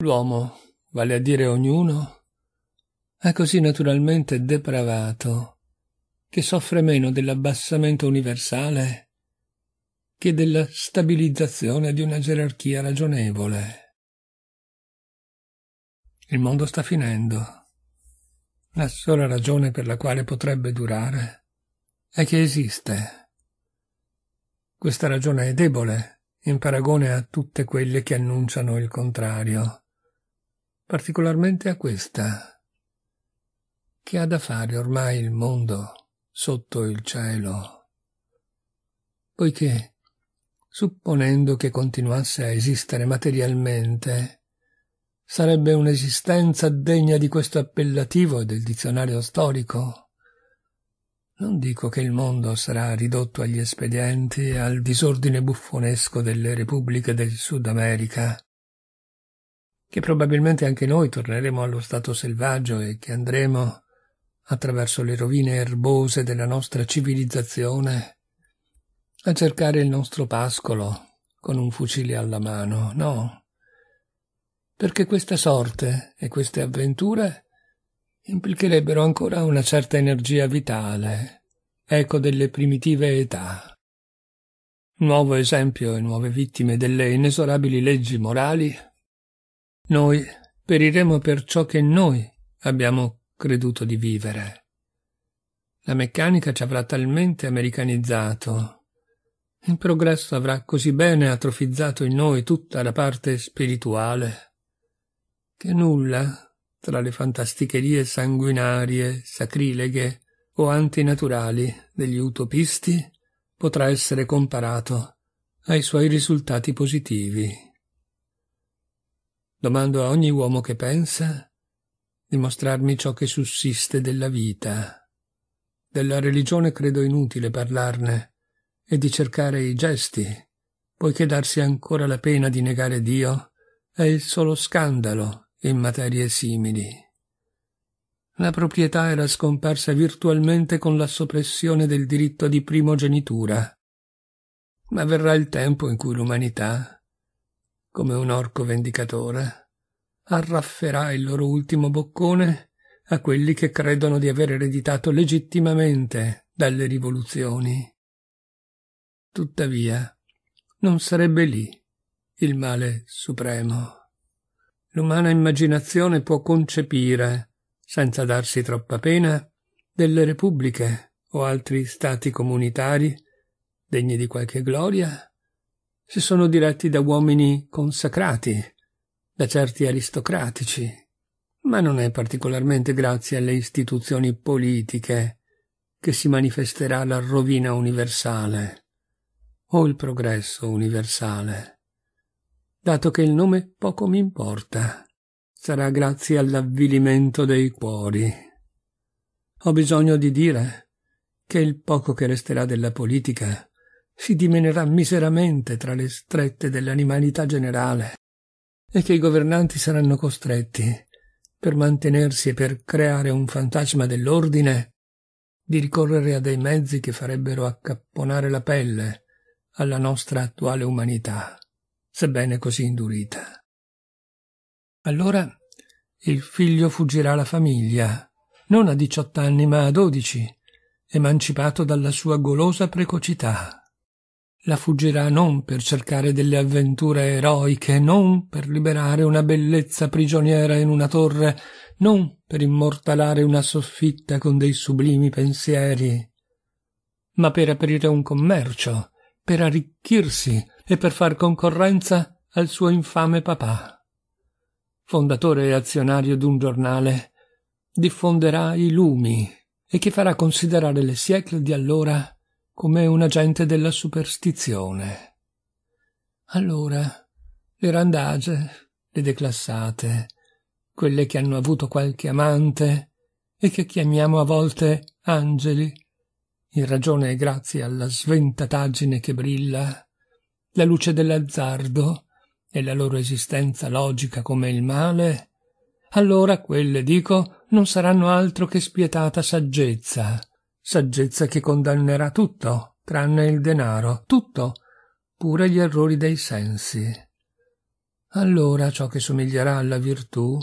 L'uomo, vale a dire ognuno, è così naturalmente depravato che soffre meno dell'abbassamento universale che della stabilizzazione di una gerarchia ragionevole. Il mondo sta finendo. La sola ragione per la quale potrebbe durare è che esiste. Questa ragione è debole in paragone a tutte quelle che annunciano il contrario particolarmente a questa. Che ha da fare ormai il mondo sotto il cielo? Poiché, supponendo che continuasse a esistere materialmente, sarebbe un'esistenza degna di questo appellativo del dizionario storico? Non dico che il mondo sarà ridotto agli espedienti e al disordine buffonesco delle repubbliche del Sud America, che probabilmente anche noi torneremo allo stato selvaggio e che andremo, attraverso le rovine erbose della nostra civilizzazione, a cercare il nostro pascolo con un fucile alla mano, no? Perché questa sorte e queste avventure implicherebbero ancora una certa energia vitale, eco delle primitive età. Nuovo esempio e nuove vittime delle inesorabili leggi morali noi periremo per ciò che noi abbiamo creduto di vivere. La meccanica ci avrà talmente americanizzato. Il progresso avrà così bene atrofizzato in noi tutta la parte spirituale che nulla tra le fantasticherie sanguinarie, sacrileghe o antinaturali degli utopisti potrà essere comparato ai suoi risultati positivi. Domando a ogni uomo che pensa di mostrarmi ciò che sussiste della vita. Della religione credo inutile parlarne e di cercare i gesti, poiché darsi ancora la pena di negare Dio è il solo scandalo in materie simili. La proprietà era scomparsa virtualmente con la soppressione del diritto di primogenitura. Ma verrà il tempo in cui l'umanità come un orco vendicatore, arrafferà il loro ultimo boccone a quelli che credono di aver ereditato legittimamente dalle rivoluzioni. Tuttavia, non sarebbe lì il male supremo. L'umana immaginazione può concepire, senza darsi troppa pena, delle repubbliche o altri stati comunitari degni di qualche gloria si sono diretti da uomini consacrati, da certi aristocratici, ma non è particolarmente grazie alle istituzioni politiche che si manifesterà la rovina universale o il progresso universale. Dato che il nome poco mi importa, sarà grazie all'avvilimento dei cuori. Ho bisogno di dire che il poco che resterà della politica si dimenerà miseramente tra le strette dell'animalità generale e che i governanti saranno costretti, per mantenersi e per creare un fantasma dell'ordine, di ricorrere a dei mezzi che farebbero accapponare la pelle alla nostra attuale umanità, sebbene così indurita. Allora il figlio fuggirà la famiglia, non a diciotto anni ma a dodici, emancipato dalla sua golosa precocità la fuggirà non per cercare delle avventure eroiche, non per liberare una bellezza prigioniera in una torre, non per immortalare una soffitta con dei sublimi pensieri, ma per aprire un commercio, per arricchirsi e per far concorrenza al suo infame papà. Fondatore e azionario d'un giornale, diffonderà i lumi e che farà considerare le siecle di allora come un agente della superstizione. Allora, le randagie, le declassate, quelle che hanno avuto qualche amante e che chiamiamo a volte angeli, in ragione e grazie alla sventataggine che brilla, la luce dell'azzardo e la loro esistenza logica come il male, allora quelle, dico, non saranno altro che spietata saggezza, saggezza che condannerà tutto, tranne il denaro, tutto, pure gli errori dei sensi. Allora ciò che somiglierà alla virtù,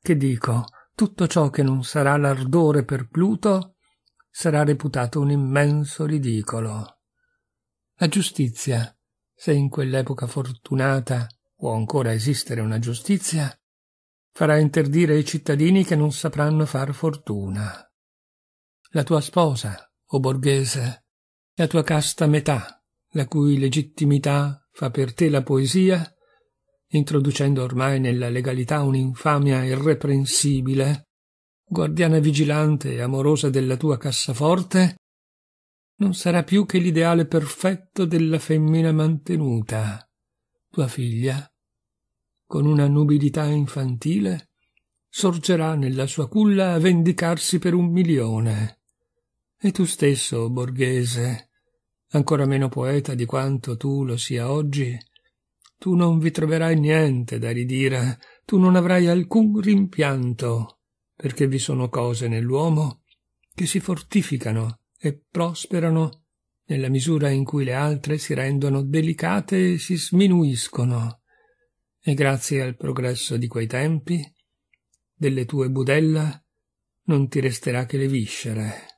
che dico, tutto ciò che non sarà l'ardore per Pluto, sarà reputato un immenso ridicolo. La giustizia, se in quell'epoca fortunata può ancora esistere una giustizia, farà interdire i cittadini che non sapranno far fortuna la tua sposa, o borghese, la tua casta metà, la cui legittimità fa per te la poesia, introducendo ormai nella legalità un'infamia irreprensibile, guardiana vigilante e amorosa della tua cassaforte, non sarà più che l'ideale perfetto della femmina mantenuta, tua figlia, con una nubilità infantile, sorgerà nella sua culla a vendicarsi per un milione e tu stesso, borghese, ancora meno poeta di quanto tu lo sia oggi, tu non vi troverai niente da ridire, tu non avrai alcun rimpianto, perché vi sono cose nell'uomo che si fortificano e prosperano nella misura in cui le altre si rendono delicate e si sminuiscono. E grazie al progresso di quei tempi, delle tue budella non ti resterà che le viscere.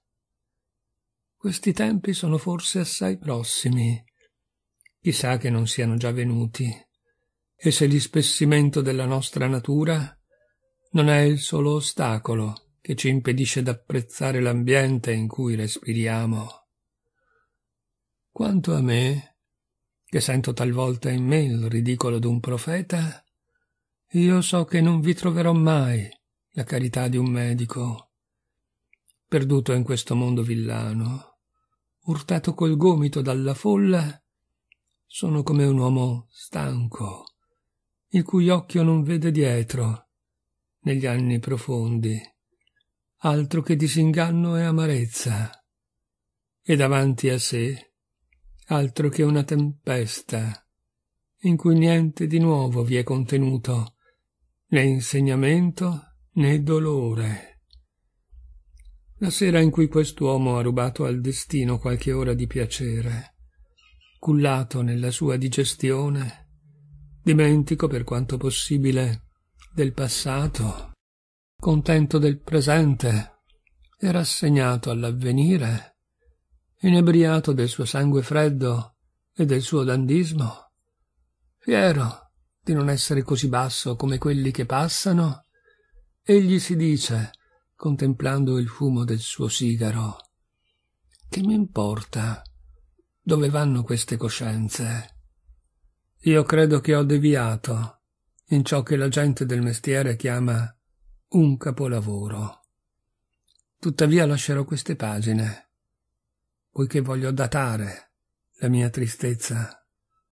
Questi tempi sono forse assai prossimi. Chissà che non siano già venuti. E se l'ispessimento della nostra natura non è il solo ostacolo che ci impedisce d'apprezzare l'ambiente in cui respiriamo. Quanto a me, che sento talvolta in me il ridicolo d'un profeta, io so che non vi troverò mai la carità di un medico, perduto in questo mondo villano urtato col gomito dalla folla, sono come un uomo stanco, il cui occhio non vede dietro, negli anni profondi, altro che disinganno e amarezza, e davanti a sé altro che una tempesta, in cui niente di nuovo vi è contenuto, né insegnamento né dolore la sera in cui quest'uomo ha rubato al destino qualche ora di piacere, cullato nella sua digestione, dimentico per quanto possibile del passato, contento del presente e rassegnato all'avvenire, inebriato del suo sangue freddo e del suo dandismo, fiero di non essere così basso come quelli che passano, egli si dice contemplando il fumo del suo sigaro. Che mi importa? Dove vanno queste coscienze? Io credo che ho deviato in ciò che la gente del mestiere chiama un capolavoro. Tuttavia lascerò queste pagine, poiché voglio datare la mia tristezza